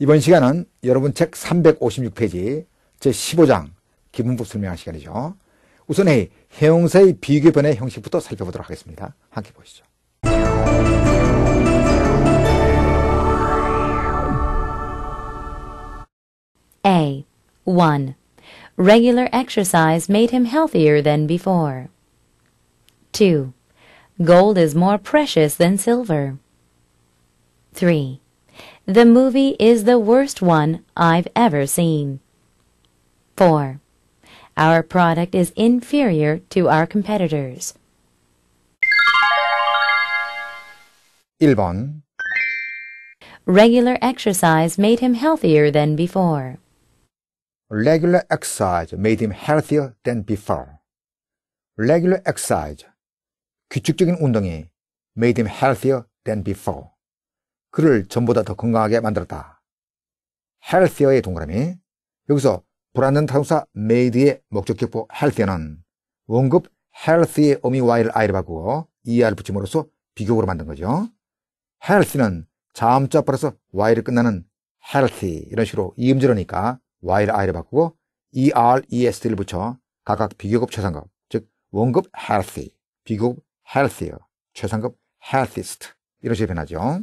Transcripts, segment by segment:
이번 시간은 여러분 책 356페이지 제15장 기본법 설명할 시간이죠. 우선 해, 형용사의 비교 변의 형식부터 살펴보도록 하겠습니다. 함께 보시죠. A. 1. Regular exercise made him healthier than before. 2. Gold is more precious than silver. 3. The movie is the worst one I've ever seen. 4. Our product is inferior to our competitors. 1번 Regular exercise made him healthier than before. Regular exercise made him healthier than before. Regular exercise 규칙적인 운동이 made him healthier than before. 그를 전보다 더 건강하게 만들었다. 헬스어의 동그라미. 여기서 불안한 타동사 made의 목적격보 헬스어는 원급 헬스의 어미 y를 i를 바꾸어 er 붙임으로써 비교으로 만든 거죠. 헬스는 자음자 플러서 y를 끝나는 healthy 이런 식으로 이음절이니까 y를 i를 바꾸고 er, est를 붙여 각각 비교급 최상급 즉 원급 healthy, 비교급 healthier, 최상급 healthiest 이런 식으로 변하죠.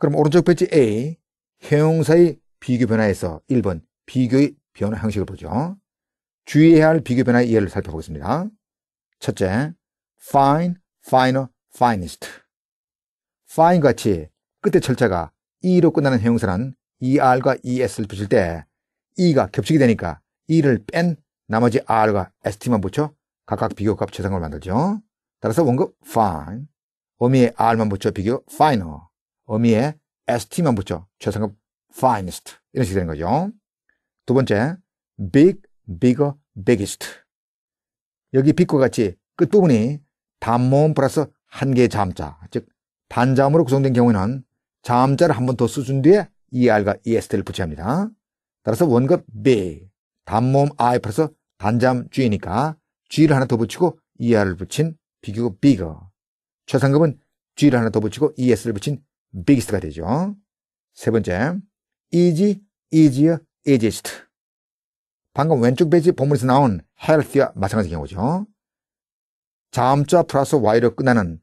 그럼 오른쪽 배치 A, 형용사의 비교 변화에서 1번 비교의 변화 형식을 보죠. 주의해야 할 비교 변화의 이해를 살펴보겠습니다. 첫째, fine, finer, finest. fine 같이 끝에 절차가 e로 끝나는 형용사는 er과 es를 붙일 때 e가 겹치게 되니까 e를 뺀 나머지 r과 st만 붙여 각각 비교값 최상을 만들죠. 따라서 원급 fine, 어미의 r만 붙여 비교 finer, 어미에 st만 붙죠. 최상급 finest 이런 식이 되는 거죠. 두 번째, big, bigger, biggest. 여기 빛과 같이 끝부분이 단모음 플러스 한 개의 자음자, 즉 단자음으로 구성된 경우에는 자음자를 한 번 더 쓰준 뒤에 er과 est를 붙여야 합니다. 따라서 원급 b, 단모음 i 플러스 단자음 g니까 g를 하나 더 붙이고 er를 붙인 비교급 bigger. 최상급은 g를 하나 더 붙이고 es를 붙인 biggest가 되죠. 세 번째, easy, easier, easiest. 방금 왼쪽 베이지 본문에서 나온 healthy와 마찬가지 경우죠. 자음자 플러스 y로 끝나는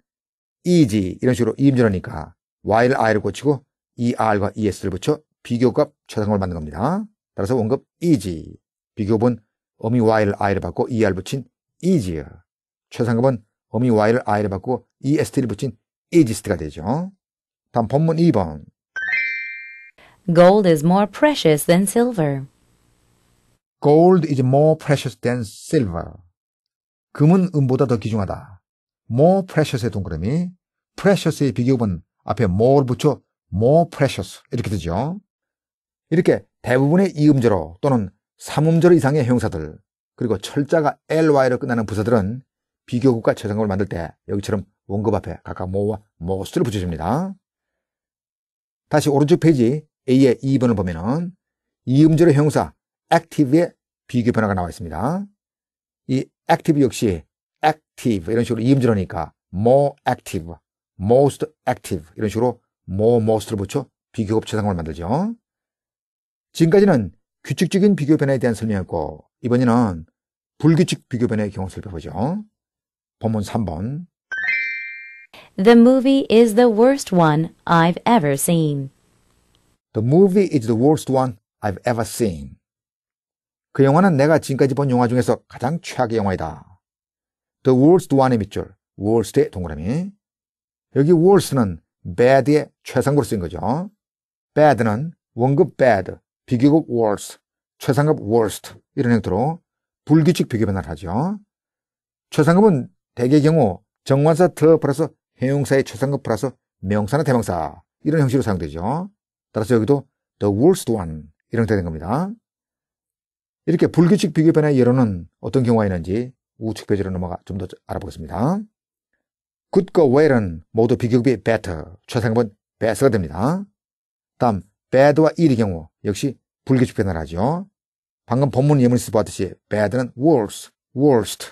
easy 이런 식으로 이음절하니까 y를 i 를 고치고 er과 es를 붙여 비교값 최상급을 만든 겁니다. 따라서 원급 easy, 비교본 어미 y를 i를 받고 er 붙인 easier, 최상급은 어미 y를 i를 받고 est를 붙인 easiest가 되죠. 다음 본문 2번. Gold is more precious than silver. Gold is more precious than silver. 금은 은보다 더 귀중하다. more precious의 동그라미. precious의 비교분 앞에 more 붙여 more precious 이렇게 되죠. 이렇게 대부분의 이음절어 또는 삼음절어 이상의 형용사들 그리고 철자가 ly로 끝나는 부사들은 비교구가 최상급을 만들 때 여기처럼 원급 앞에 각각 more와 most를 붙여줍니다. 다시 오른쪽 페이지 A의 2번을 e 보면은 이음절의 형사 active의 비교 변화가 나와 있습니다. 이 active 역시 active 이런 식으로 이음절하니까 more active, most active 이런 식으로 more most를 붙여 비교급 최상을 만들죠. 지금까지는 규칙적인 비교 변화에 대한 설명이었고 이번에는 불규칙 비교 변화의 경우 살펴보죠. 본문 3번 The movie is the worst one I've ever seen. The movie is the worst one I've ever seen. 그 영화는 내가 지금까지 본 영화 중에서 가장 최악의 영화이다. The worst one의 밑줄, worst의 동그라미. 여기 worst는 bad의 최상급으로 쓰인 거죠. bad는 원급 bad, 비교급 worst, 최상급 worst 이런 형태로 불규칙 비교 변화를 하죠. 최상급은 대개 경우 정관사 더 플러스 형용사의 최상급 플러스 명사나 대명사 이런 형식으로 사용되죠. 따라서 여기도 the worst one 이런 형태가 된 겁니다. 이렇게 불규칙 비교 변화의 예로는 어떤 경우가 있는지 우측 표지로 넘어가 좀 더 알아보겠습니다. good과 well은 모두 비교급이 better, 최상급은 best가 됩니다. 다음 bad와 ill의 경우 역시 불규칙 변화를 하죠. 방금 본문 예문에서 보았듯이 bad는 worse, worst,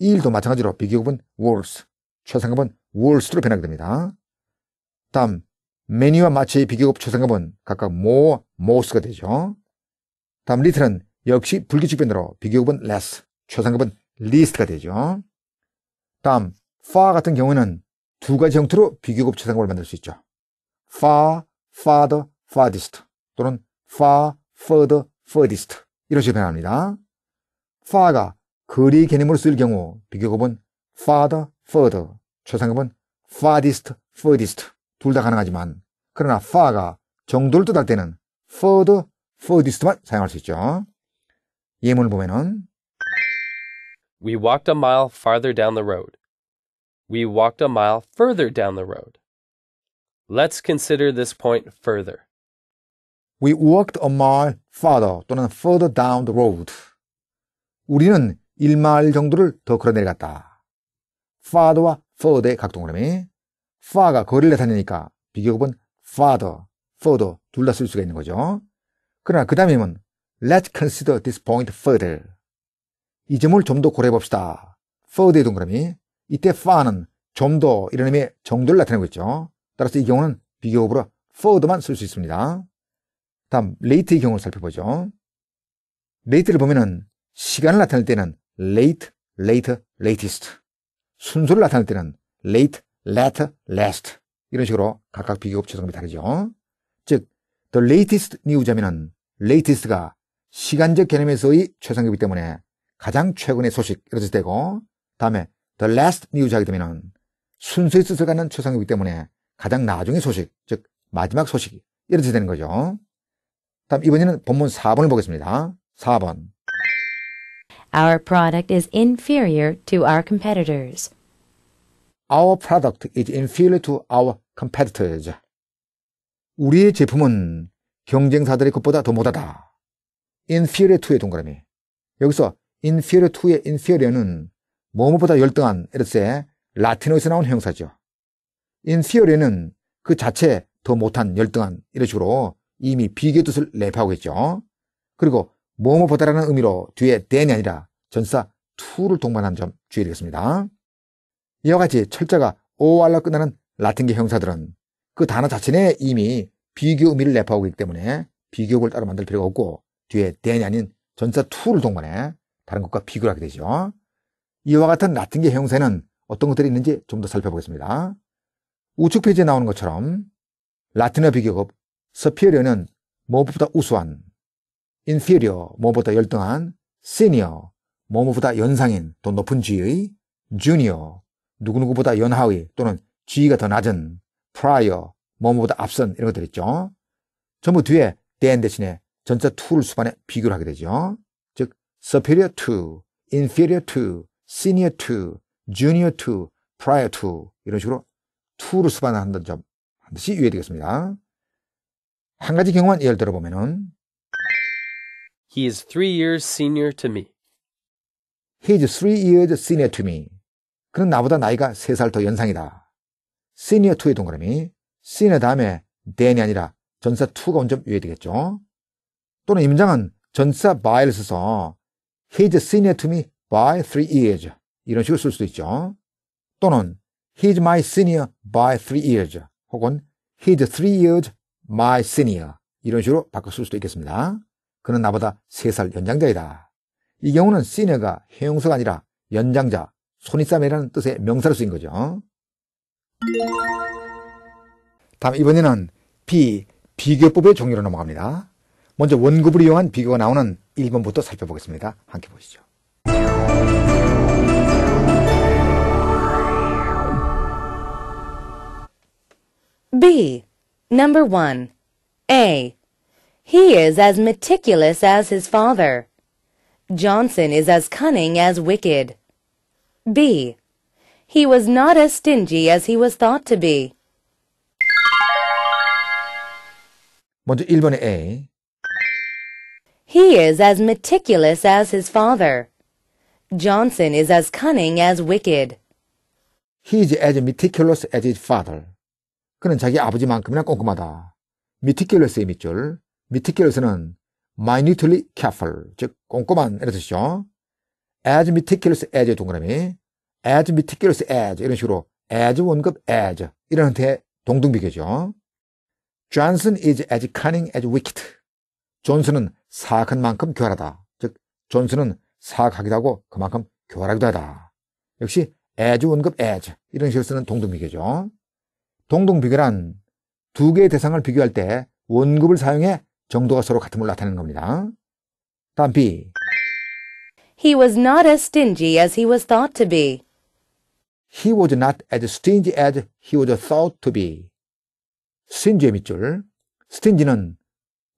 ill도 마찬가지로 비교급은 worse, 최상급은 월스로 트 변하게 됩니다. 다음, 매니와 마치의 비교급 초상급은 각각 모, 모스가 되죠. 다음 리트는 역시 불규칙 변으로 비교급은 less, 초상급은 리스트가 되죠. 다음, far 같은 경우에는 두 가지 형태로 비교급 초상급을 만들 수 있죠. far, farther, farthest 또는 far, further, furthest 이런 식으로 변합니다. far가 거리 개념으로 쓰일 경우 비교급은 farther, further 초상급은 farthest, furthest 둘 다 가능하지만 그러나 far가 정도를 뜻할 때는 further, furthest만 사용할 수 있죠. 예문을 보면은 We walked a mile farther down the road. We walked a mile further down the road. Let's consider this point further. We walked a mile farther 또는 further down the road. 우리는 1마일 정도를 더 걸어내려갔다. farther와 f o r d 의 각동그라미 far가 거리를 나타내니까 비교급은 farther, f u r t 둘다 쓸 수가 있는 거죠. 그러나 그 다음에 는 let's consider this point further 이 점을 좀 더 고려해 봅시다. f u r t 의 동그라미 이때 far는 좀 더 이런 의미의 정도를 나타내고 있죠. 따라서 이 경우는 비교급으로 f o r d 만쓸 수 있습니다. 다음 late의 경우를 살펴보죠. late를 보면은 시간을 나타낼 때는 late, late, latest 순서를 나타낼 때는 late, later, last 이런 식으로 각각 비교급 최성급이 다르죠. 즉, the latest news하면은 latest가 시간적 개념에서의 최상급이기 때문에 가장 최근의 소식 이렇게 되고 다음에 the last news 하게 되면은 순서에 있어서 가는 최상급이기 때문에 가장 나중의 소식 즉 마지막 소식 이 이렇게 되는 거죠. 다음 이번에는 본문 4번을 보겠습니다. 4번 Our product is inferior to our competitors. Our product is inferior to our competitors. 우리의 제품은 경쟁사들의 것보다 더 못하다. inferior to의 동그라미. 여기서 inferior to의 inferior는 뭐뭐보다 열등한 에르스의 라틴어에서 나온 형사죠. inferior는 그 자체 더 못한 열등한 이런 식으로 이미 비교 뜻을 랩하고 있죠. 그리고 뭐뭐 보다라는 의미로 뒤에 then이 아니라 전사 to를 동반하는점 주의하겠습니다. 이와 같이 철자가 or로 끝나는 라틴계 형사들은 그 단어 자체 내 이미 비교 의미를 내포하고 있기 때문에 비교급을 따로 만들 필요가 없고 뒤에 then이 아닌 전사 to를 동반해 다른 것과 비교를 하게 되죠. 이와 같은 라틴계 형사는 어떤 것들이 있는지 좀 더 살펴보겠습니다. 우측 페이지에 나오는 것처럼 라틴어 비교급 스피어리는 무엇보다 우수한 inferior, 뭐보다 열등한, senior, 뭐보다 연상인 또 높은 지위의, junior, 누구누구보다 연하위 또는 지위가 더 낮은, prior, 뭐보다 앞선 이런 것들 있죠. 전부 뒤에 than 대신에 전자 to를 수반해 비교를 하게 되죠. 즉, superior to, inferior to, senior to, junior to, prior to 이런 식으로 to를 수반한다는 점 반드시 유의되겠습니다. 한 가지 경우만 예를 들어보면은 He is three years senior to me. He is three years senior to me. 그는 나보다 나이가 세 살 더 연상이다. senior to의 동그라미, senior 다음에 t h e n 이 아니라 전사 to가 온 점 유의되겠죠. 또는 임장은 전사 by를 써서 he is senior to me by three years 이런 식으로 쓸 수도 있죠. 또는 he is my senior by three years 혹은 he is three years my senior 이런 식으로 바꿔 쓸 수도 있겠습니다. 그는 나보다 3살 연장자이다. 이 경우는 시녀가 형용사가 아니라 연장자, 손이쌈이라는 뜻의 명사로 쓰인 거죠. 다음 이번에는 B, 비교법의 종류로 넘어갑니다. 먼저 원급을 이용한 비교가 나오는 1번부터 살펴보겠습니다. 함께 보시죠. B. Number 1. A. He is as meticulous as his father. Johnson is as cunning as wicked. B. He was not as stingy as he was thought to be. 먼저 1번의 A. He is as meticulous as his father. Johnson is as cunning as wicked. He is as meticulous as his father. 그는 자기 아버지만큼이나 꼼꼼하다. meticulous의 밑줄. m e t i c 는 minutely careful, 즉 꼼꼼한 이런 뜻이죠. as m e t i c u l s a 동그라미, as m e t i c u l as 이런 식으로 as 원급 as 이런 형태의 동등 비교죠. Johnson is as cunning as wicked. 존슨은 사악한 만큼 교활하다. 즉 존슨은 사악하기도 하고 그만큼 교활하기도 하다. 역시 as 원급 as 이런 식으로 쓰는 동등 비교죠. 동등 비교란 두 개의 대상을 비교할 때 원급을 사용해 정도가 서로 같음을 나타내는 겁니다. 다음 B. He was not as stingy as he was thought to be. He was not as stingy as he was thought to be. stingy의 밑줄. stingy는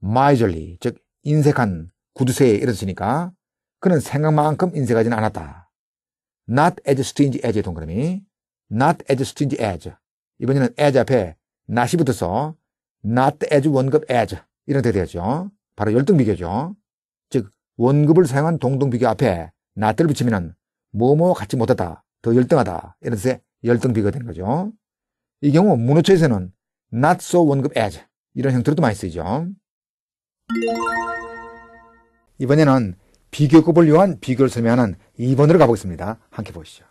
miserly, 즉 인색한 구두쇠에 이르렀으니까 그는 생각만큼 인색하진 않았다. not as stingy as의 동그라미. not as stingy as. 이번에는 as 앞에 not이 붙어서 not as 원급 as. 이런 데 되죠. 바로 열등비교죠. 즉 원급을 사용한 동등비교 앞에 나뜰 붙이면 뭐뭐 갖지 못하다, 더 열등하다 이런 뜻의 열등비교가 되는 거죠. 이 경우 문어초에서는 not so 원급 as 이런 형태로도 많이 쓰이죠. 이번에는 비교급을 요한 비교를 설명하는 2번으로 가보겠습니다. 함께 보시죠.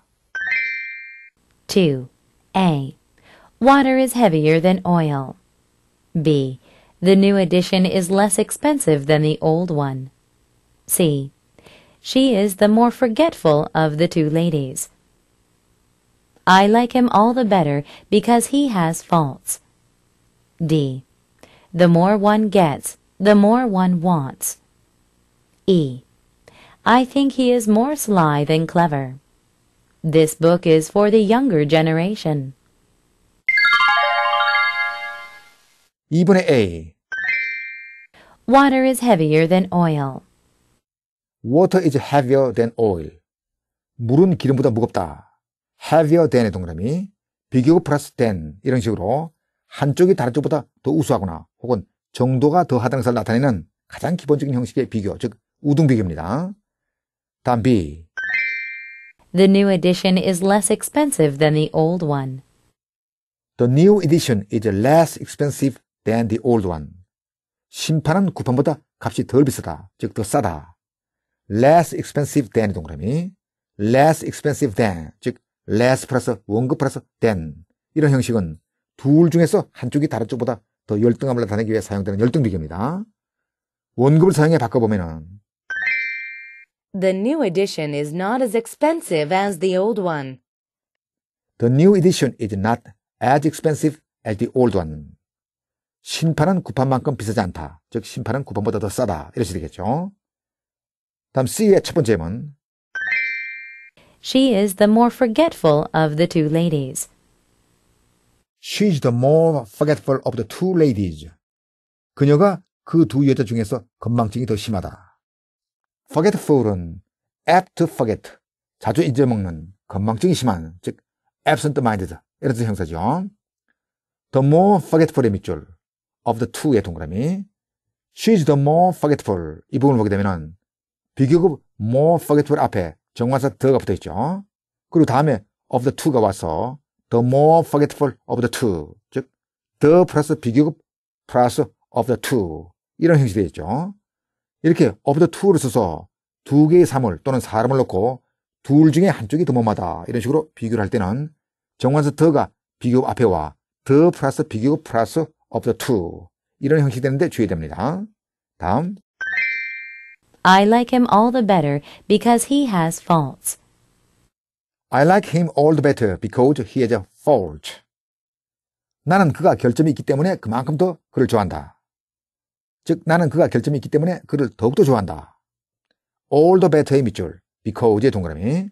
2. A. Water is heavier than oil. B. The new edition is less expensive than the old one. C. She is the more forgetful of the two ladies. I like him all the better because he has faults. D. The more one gets, the more one wants. E. I think he is more sly than clever. This book is for the younger generation. 2번의 A. Water is heavier than oil. Water is heavier than oil. 물은 기름보다 무겁다. heavier than의 동그라미, 비교 플러스 than 이런 식으로 한쪽이 다른 쪽보다 더 우수하거나 혹은 정도가 더 하다는 것을 나타내는 가장 기본적인 형식의 비교, 즉 우등 비교입니다. 다음 B. The new edition is less expensive than the old one. The new edition is less expensive than the old one. 심판은 구판보다 값이 덜 비싸다. 즉, 더 싸다. less expensive than 동그라미. less expensive than. 즉, less 플러스 원급 플러스 than. 이런 형식은 둘 중에서 한쪽이 다른 쪽보다 더 열등함을 나타내기 위해 사용되는 열등 비교입니다. 원급을 사용해 바꿔보면은 The new edition is not as expensive as the old one. The new edition is not as expensive as the old one. 심판은 구판만큼 비싸지 않다. 즉심판은 구판보다 더 싸다. 이렇게 되겠죠. 다음 C의 첫 번째 문. She is the more forgetful of the two ladies. She is the more forgetful of the two ladies. 그녀가 그 두 여자 중에서 건망증이 더 심하다. forgetful은 apt to forget, 자주 잊어먹는, 건망증이 심한, 즉 absent-minded 이런 뜻의 형사죠. the more forgetful의 밑줄, of the two의 동그라미. She's the more forgetful. 이 부분을 보게 되면은 비교급 more forgetful 앞에 정관사 the가 붙어 있죠. 그리고 다음에 of the two가 와서 the more forgetful of the two. 즉, the 플러스 비교급 플러스 of the two. 이런 형식이 되어 있죠. 이렇게 of the two를 써서 두 개의 사물 또는 사람을 놓고 둘 중에 한쪽이 더 못마다. 이런 식으로 비교를 할 때는 정관사 the가 비교급 앞에 와 the 플러스 비교급 플러스 of the two 이런 형식이 되는데 주의됩니다. 다음 I like him all the better because he has faults. I like him all the better because he has a fault. 나는 그가 결점이 있기 때문에 그만큼 더 그를 좋아한다. 즉 나는 그가 결점이 있기 때문에 그를 더욱더 좋아한다. all the better의 밑줄 because의 동그라미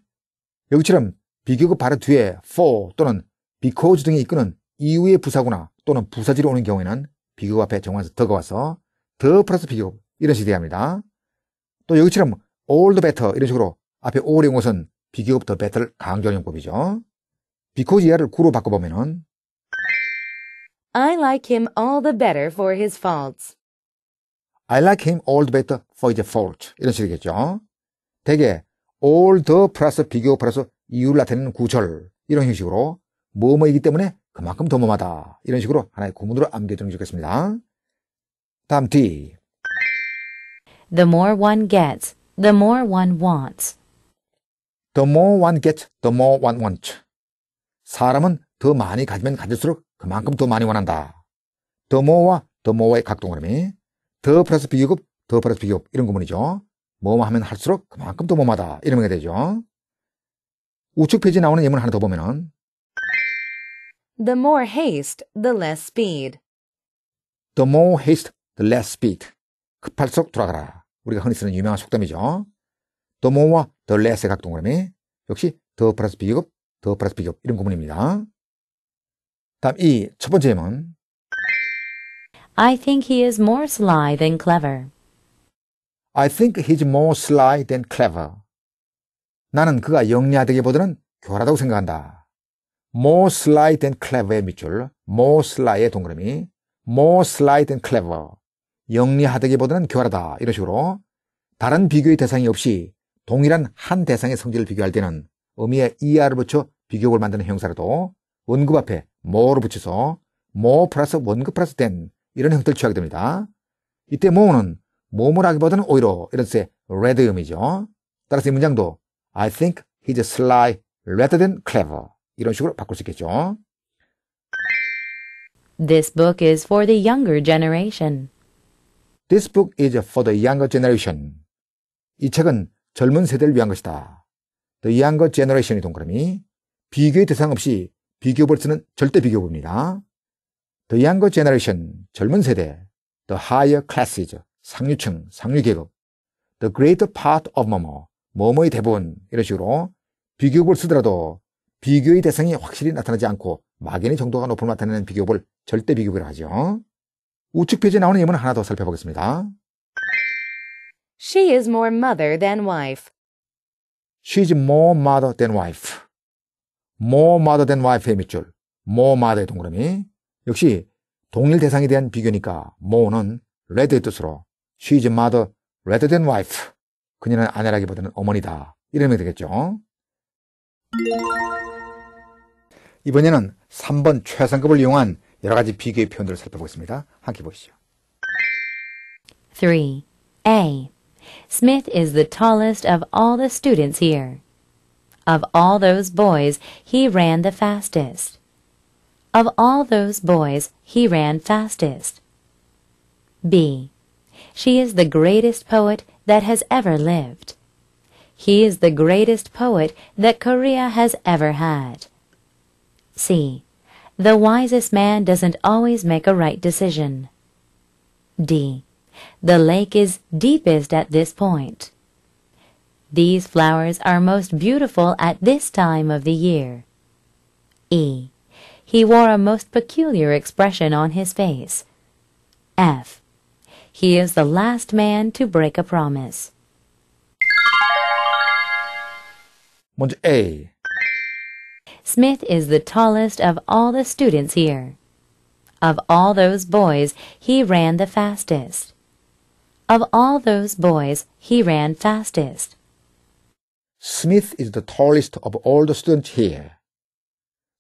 여기처럼 비교급 바로 뒤에 for 또는 because 등이 이끄는 이유의 부사구나 또는 부사질이 오는 경우에는 비교 앞에 정관에서 더가 와서 더 플러스 비교 이런 식이 돼야 합니다. 또 여기처럼 all the better 이런 식으로 앞에 all이 것은 비교급 더 better를 강조하는법이죠 because 이하를 9로 바꿔보면은 I like him all the better for his faults. I like him all the better for his faults. 이런 식이겠죠. 대개 all the 플러스 비교 plus 이유를 나타내는 구절 이런 형식으로 뭐뭐이기 때문에 그만큼 도모하다 이런 식으로 하나의 구문으로 암기해두는 게 좋겠습니다. 다음 D. The more one gets, the more one wants. The more one gets, the more one wants. 사람은 더 많이 가지면 가질수록 그만큼 더 많이 원한다. The more와 the more의 각동그라미. 더 플러스 비교급, 더 플러스 비교급 이런 구문이죠. 뭐뭐 하면 할수록 그만큼 더 뭐마다 이러면 되죠. 우측 페이지 나오는 예문 하나 더 보면은 The more haste, the less speed. The more haste, the less speed. 급할수록 돌아가라. 우리가 흔히 쓰는 유명한 속담이죠. The more와 the less의 각 동그라미. 역시 the 플러스 비교급, the 플러스 비교급 이런 구문입니다. 다음 이 첫 번째 예문. I think he is more sly than clever. I think he's more sly than clever. 나는 그가 영리하다기보다는 교활하다고 생각한다. more sly than clever의 밑줄, more sly의 동그라미, more sly than clever, 영리하다기보다는 교활하다 이런 식으로 다른 비교의 대상이 없이 동일한 한 대상의 성질을 비교할 때는 의미에 er를 붙여 비교를 만드는 형사라도 원급 앞에 more를 붙여서 more 플러스 원급 플러스 than 이런 형태를 취하게 됩니다. 이때 more는 몸을 하기보다는 오히려 이런 뜻의 red음이죠. 따라서 이 문장도 I think he's a sly rather than clever 이런 식으로 바꿀 수 있겠죠. This book is for the younger generation. This book is for the younger generation. 이 책은 젊은 세대를 위한 것이다. The younger generation의 동그라미. 비교의 대상 없이 비교볼 수는 절대 비교부입니다. The younger generation, 젊은 세대. The higher classes, 상류층, 상류계급. The greater part of 뭐뭐, 뭐뭐의 대부분. 이런 식으로 비교볼 수더라도 비교의 대상이 확실히 나타나지 않고 막연히 정도가 높음을 나타내는 비교법을 절대 비교법이라 하죠. 우측 페이지에 나오는 예문 하나 더 살펴보겠습니다. She is more mother than wife. She is more mother than wife. more mother than wife의 밑줄. more mother의 동그라미. 역시 동일 대상에 대한 비교니까 more는 rather의 뜻으로 she is mother rather than wife. 그녀는 아내라기보다는 어머니다. 이러면 되겠죠. 이번에는 3번 최상급을 이용한 여러 가지 비교의 표현들을 살펴보겠습니다. 함께 보시죠. 3A. Smith is the tallest of all the students here. Of all those boys, he ran the fastest. Of all those boys, he ran fastest. B. She is the greatest poet that has ever lived. He is the greatest poet that Korea has ever had. C. The wisest man doesn't always make a right decision. D. The lake is deepest at this point. These flowers are most beautiful at this time of the year. E. He wore a most peculiar expression on his face. F. He is the last man to break a promise. 먼저 A. Smith is the tallest of all the students here. Of all those boys, he ran the fastest. Of all those boys, he ran fastest. Smith is the tallest of all the students here.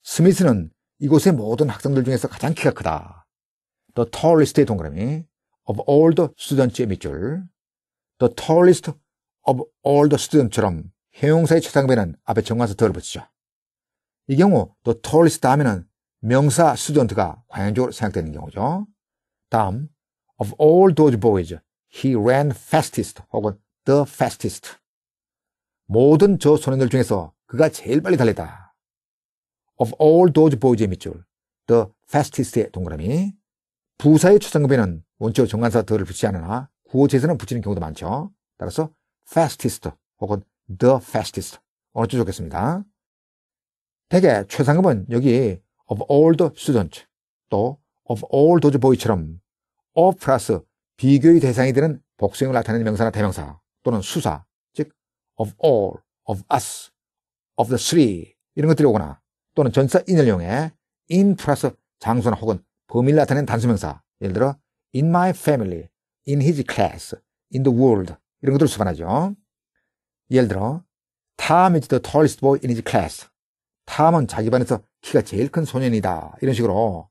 Smith는 이곳의 모든 학생들 중에서 가장 키가 크다. The tallest의 동그라미 of all the students의 밑줄 The tallest of all the students처럼 형용사의 최상배는 앞에 정관사 덜 붙이죠. 이 경우 또 tallest 다음에는 명사 student가 관용적으로 생각되는 경우죠. 다음 of all those boys he ran fastest 혹은 the fastest 모든 저 소년들 중에서 그가 제일 빨리 달리다 of all those boys의 밑줄 the fastest의 동그라미 부사의 초상급에는 원초 정관사 더를 붙이지 않으나 구어체에서는 붙이는 경우도 많죠. 따라서 fastest 혹은 the fastest 어느 쪽 좋겠습니다. 대개 최상급은 여기 of all the student 또 of all those boy처럼 s of 플러스 비교의 대상이 되는 복수형을 나타내는 명사나 대명사 또는 수사 즉 of all, of us, of the three 이런 것들이 오거나 또는 전사 인을 이용해 in 플러스 장소나 혹은 범위를 나타낸 단수명사 예를 들어 in my family, in his class, in the world 이런 것들을 수반하죠 예를 들어 Tom is the tallest boy in his class 탐은 자기 반에서 키가 제일 큰 소년이다. 이런 식으로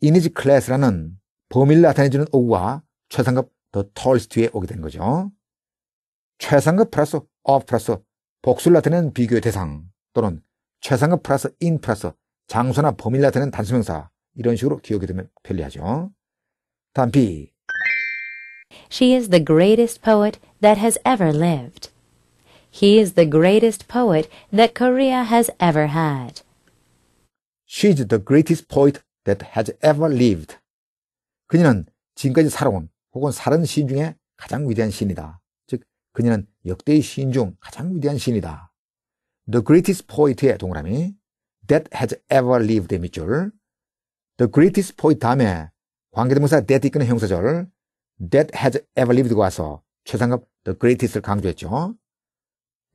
이니지 클래스라는 범위를 나타내주는 어구가 최상급 더 톨스트에 오게 된 거죠. 최상급 플러스 업 플러스 복수를 나타내는 비교의 대상 또는 최상급 플러스 인 플러스 장소나 범위를 나타내는 단수명사 이런 식으로 기억이 되면 편리하죠. 다음 B. She is the greatest poet that has ever lived. He is the greatest poet that Korea has ever had. She's the greatest poet that has ever lived. 그녀는 지금까지 살아온 혹은 살은 시인 중에 가장 위대한 시인이다. 즉, 그녀는 역대의 시인 중 가장 위대한 시인이다. The greatest poet의 동그라미 that has ever lived 밑줄 the greatest poet 다음에 관계대명사 that 이끄는 형사절 that has ever lived가 와서 최상급 the greatest를 강조했죠.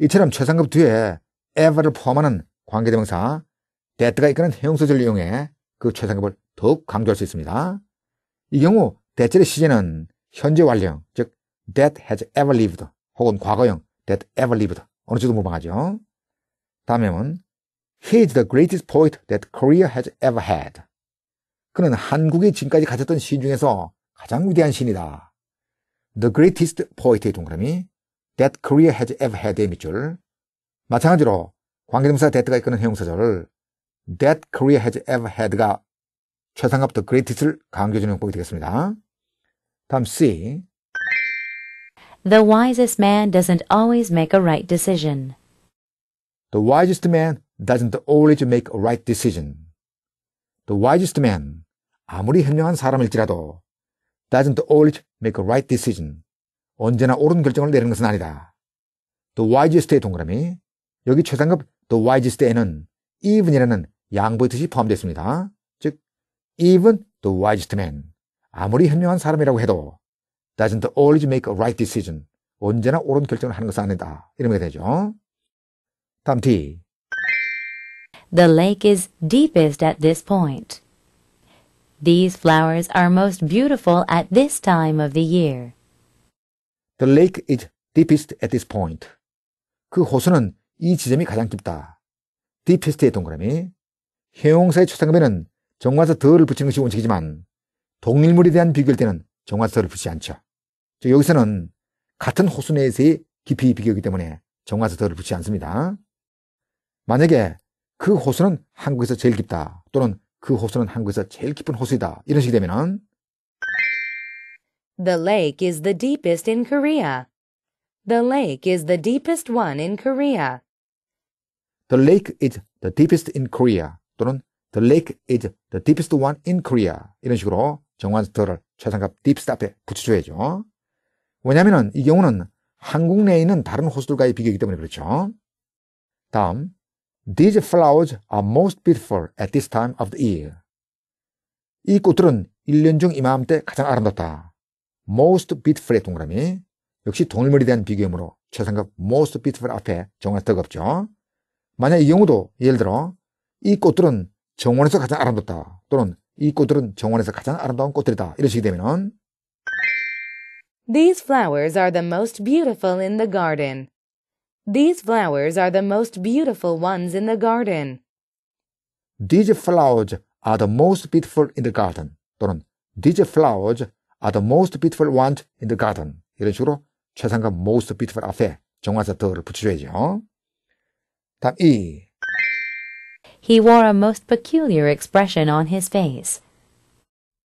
이처럼 최상급 뒤에 ever를 포함하는 관계대명사 that가 이끄는 형용사절 이용해 그 최상급을 더욱 강조할 수 있습니다. 이 경우 that절의 시제는 현재 완료형 즉 that has ever lived 혹은 과거형 that ever lived 어느 정도 무방하죠. 다음에는 He is the greatest poet that Korea has ever had. 그는 한국이 지금까지 가졌던 시인 중에서 가장 위대한 시인이다. The greatest poet의 동그라미 that Korea has ever had 의 밑줄 마찬가지로 관계동사 that가 이끄는 형용사절 을 that Korea has ever had가 최상급 the greatest를 강조주는 해 용법이 되겠습니다. 다음 C. The wisest man doesn't always make a right decision. The wisest man doesn't always make a right decision. The wisest man, 아무리 현명한 사람일지라도 doesn't always make a right decision. 언제나 옳은 결정을 내리는 것은 아니다. 또 YG스테의 동그라미. 여기 최상급 또 YG스테에는 even이라는 양보의 뜻이 포함되어 있습니다. 즉, even the wisest man. 아무리 현명한 사람이라고 해도 doesn't always make a right decision. 언제나 옳은 결정을 하는 것은 아니다. 이러면 되죠. 다음 D. The lake is deepest at this point. These flowers are most beautiful at this time of the year. The lake is deepest at this point. 그 호수는 이 지점이 가장 깊다. deepest의 동그라미. 형용사의 초상급에는 정관사 더를 붙이는 것이 원칙이지만 동일물에 대한 비교할 때는 정관사 더를 붙이지 않죠. 즉 여기서는 같은 호수 내에서의 깊이 비교이기 때문에 정관사 더를 붙이지 않습니다. 만약에 그 호수는 한국에서 제일 깊다 또는 그 호수는 한국에서 제일 깊은 호수이다 이런 식이 되면은 The lake is the deepest in Korea. The lake is the deepest one in Korea. The lake is the deepest in Korea 또는 The lake is the deepest one in Korea 이런 식으로 정관스터를 최상급 deepest 앞에 붙여줘야죠. 왜냐면은 이 경우는 한국 내에 있는 다른 호수들과의 비교이기 때문에 그렇죠. 다음 These flowers are most beautiful at this time of the year. 이 꽃들은 1년 중 이맘때 가장 아름답다. most beautiful의 동그라미 역시 동물에 대한 비교이므로 최상급 most beautiful 앞에 정원에서 뜨겁죠. 만약 이 경우도 예를 들어 이 꽃들은 정원에서 가장 아름답다 또는 이 꽃들은 정원에서 가장 아름다운 꽃들이다 이런 식이 되면은 These flowers are the most beautiful in the garden. These flowers are the most beautiful ones in the garden. These flowers are the most beautiful in the garden. 또는 These flowers are the most beautiful one in the garden. 이런 식으로 최상급 most beautiful 앞에 정관사 더를 붙여줘야죠. 다음 E. He wore a most peculiar expression on his face.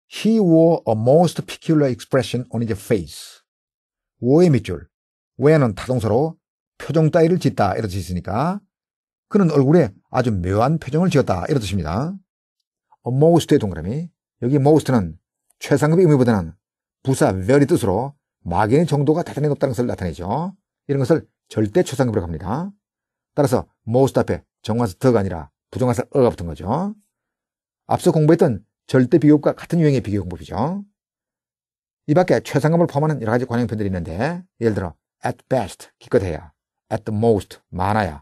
He wore a most peculiar expression on his face. w 의 밑줄. w 는 타동사로 표정 따위를 짓다 이런 뜻이 있으니까 그는 얼굴에 아주 묘한 표정을 지었다 이런 뜻입니다. a most의 동그라미. 여기 most는 최상급 의미보다는 부사, very 뜻으로 막연의 정도가 대단히 높다는 것을 나타내죠. 이런 것을 절대 초상급이라고 합니다. 따라서 most 앞에 정관사 더가 아니라 부정관사 어가 붙은 거죠. 앞서 공부했던 절대 비교과 같은 유형의 비교 공법이죠. 이 밖에 최상급을 포함하는 여러 가지 관용편들이 있는데 예를 들어 at best 기껏해야 at the most 많아야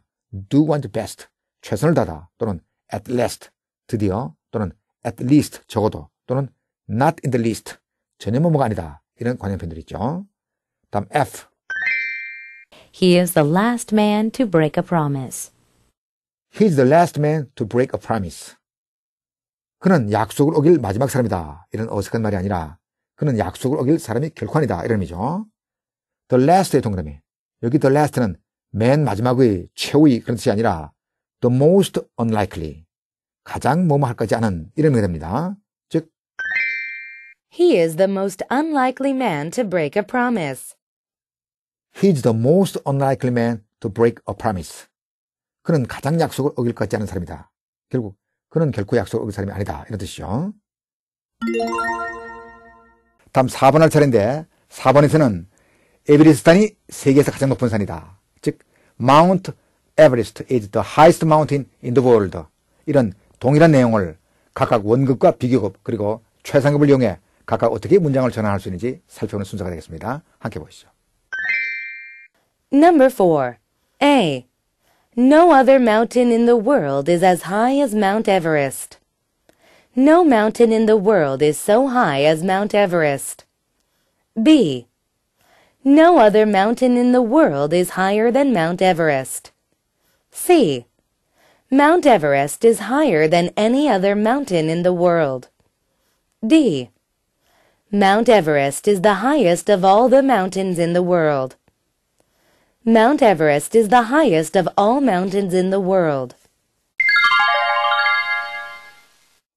do one's best 최선을 다다 또는 at last 드디어 또는 at least 적어도 또는 not in the least 전혀 뭐뭐가 아니다. 이런 관용편들 있죠. 다음 F. He is the last man to break a promise. He is the last man to break a promise. 그는 약속을 어길 마지막 사람이다. 이런 어색한 말이 아니라 그는 약속을 어길 사람이 결코 아니다. 이런 의미죠. The last의 동그라미. 여기 the last는 맨 마지막의 최후의 그런 뜻이 아니라 the most unlikely. 가장 뭐뭐 할 거지 않은 이런 의미가 됩니다. He is the most unlikely man to break a promise. He is the most unlikely man to break a promise. 그는 가장 약속을 어길 것 같지 않은 사람이다. 결국 그는 결코 약속을 어길 사람이 아니다. 이런 뜻이죠. 다음 4번 할 차례인데 4번에서는 에베레스트산이 세계에서 가장 높은 산이다. 즉 Mount Everest is the highest mountain in the world. 이런 동일한 내용을 각각 원급과 비교급 그리고 최상급을 이용해 각각 어떻게 문장을 전환할 수 있는지 살펴보는 순서가 되겠습니다. 함께 보시죠. Number 4. A. No other mountain in the world is as high as Mount Everest. No mountain in the world is so high as Mount Everest. B. No other mountain in the world is higher than Mount Everest. C. Mount Everest is higher than any other mountain in the world. D. Mount Everest is the highest of all the mountains in the world. Mount Everest is the highest of all mountains in the world.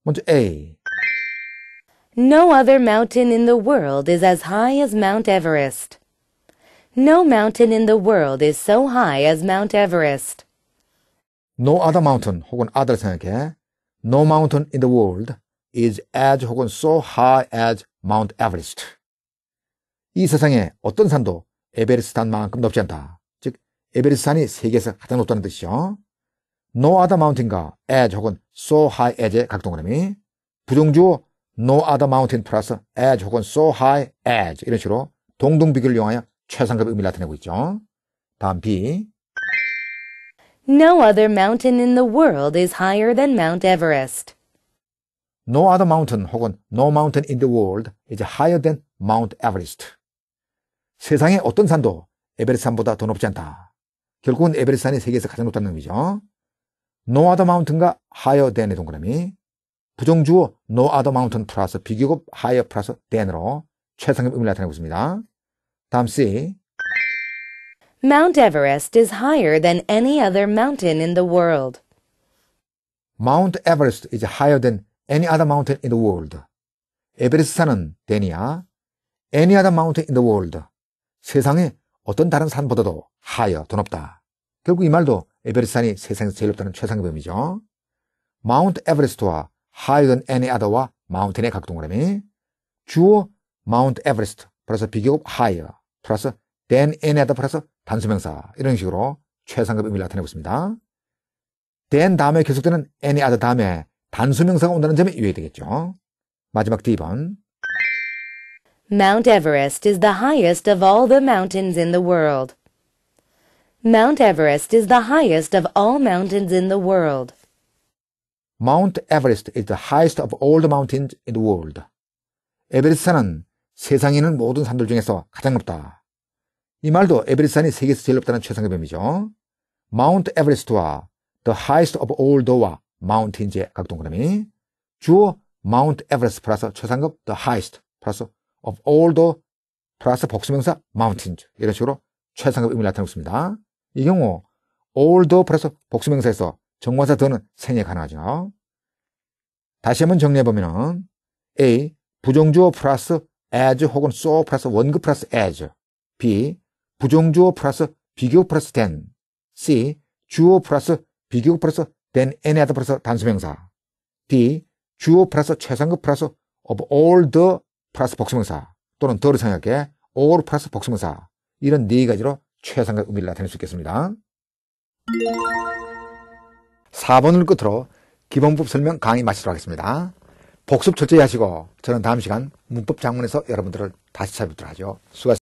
문제 A. No other mountain in the world is as high as Mount Everest. No mountain in the world is so high as Mount Everest. No other mountain 혹은 other 생각해. No mountain in the world is as 혹은 so high as Mount Everest. 이 세상에 어떤 산도 에베레스트 산만큼 높지 않다. 즉, 에베레스트 산이 세계에서 가장 높다는 뜻이죠. No other mountain과 as 혹은 so high as의 각동그라미. 부정주어 no other mountain 플러스 as 혹은 so high as 이런 식으로 동등비교를 이용하여 최상급 의미를 나타내고 있죠. 다음 B. No other mountain in the world is higher than Mount Everest. No other mountain 혹은 no mountain in the world is higher than Mount Everest. 세상에 어떤 산도 에베레스 산보다 더 높지 않다. 결국은 에베레스 산이 세계에서 가장 높다는 의미죠. No other mountain과 higher than의 동그라미. 부정주어 no other mountain 플러스 비교급 higher 플러스 than으로 최상급 의미를 나타내고 있습니다. 다음 C. Mount Everest is higher than any other mountain in the world. Mount Everest is higher than any other mountain in the world. 에베레스트 산은 데니아, any other mountain in the world. 세상에 어떤 다른 산보다도 하여 더 높다. 결국 이 말도 에베레스트 산이 세상에서 제일 높다는 최상의 범위죠. 마운트 에베레스트와 higher than any other와 마운틴의 각 동그라미. 주어 마운트 에베레스트 플러스 비교급 higher 플러스 than any other 플러스 단수명사 이런 식으로 최상급 의미를 나타내고 있습니다. than 다음에 계속되는 any other 다음에 단수명사가 온다는 점에 유의되겠죠. 마지막 D번. Mount Everest is the highest of all the mountains in the world. Mount Everest is the highest of all mountains in the world. Mount Everest is the highest of all the mountains in the world. 에베레스트 산은 세상에 있는 모든 산들 중에서 가장 높다. 이 말도 에베레스트 산이 세계에서 제일 높다는 최상급염이죠. Mount Everest와 the highest of all the와 마운틴제 각동그라미 주어 마운트 에버레스트 플러스 최상급 the highest 플러스 of all the 플러스 복수명사 마운틴 n 이런 식으로 최상급 의미를 나타내고 있습니다. 이 경우 all the 플러스 복수명사에서 정관사 더는 생략 가능하죠. 다시 한번 정리해보면 A. 부정주어 플러스 as 혹은 so 플러스 원급 플러스 as B. 부정주어 플러스 비교 플러스 then C. 주어 플러스 비교 플러스 then any other 플러스 단수명사. D. 주어 플러스 최상급 플러스 of all the 플러스 복수명사 또는 더를 생각해 all 플러스 복수명사 이런 네 가지로 최상급 의미를 나타낼 수 있겠습니다. 4번을 끝으로 기본법 설명 강의 마치도록 하겠습니다. 복습 철저히 하시고 저는 다음 시간 문법 장문에서 여러분들을 다시 찾아뵙도록 하죠. 수고하셨습니다.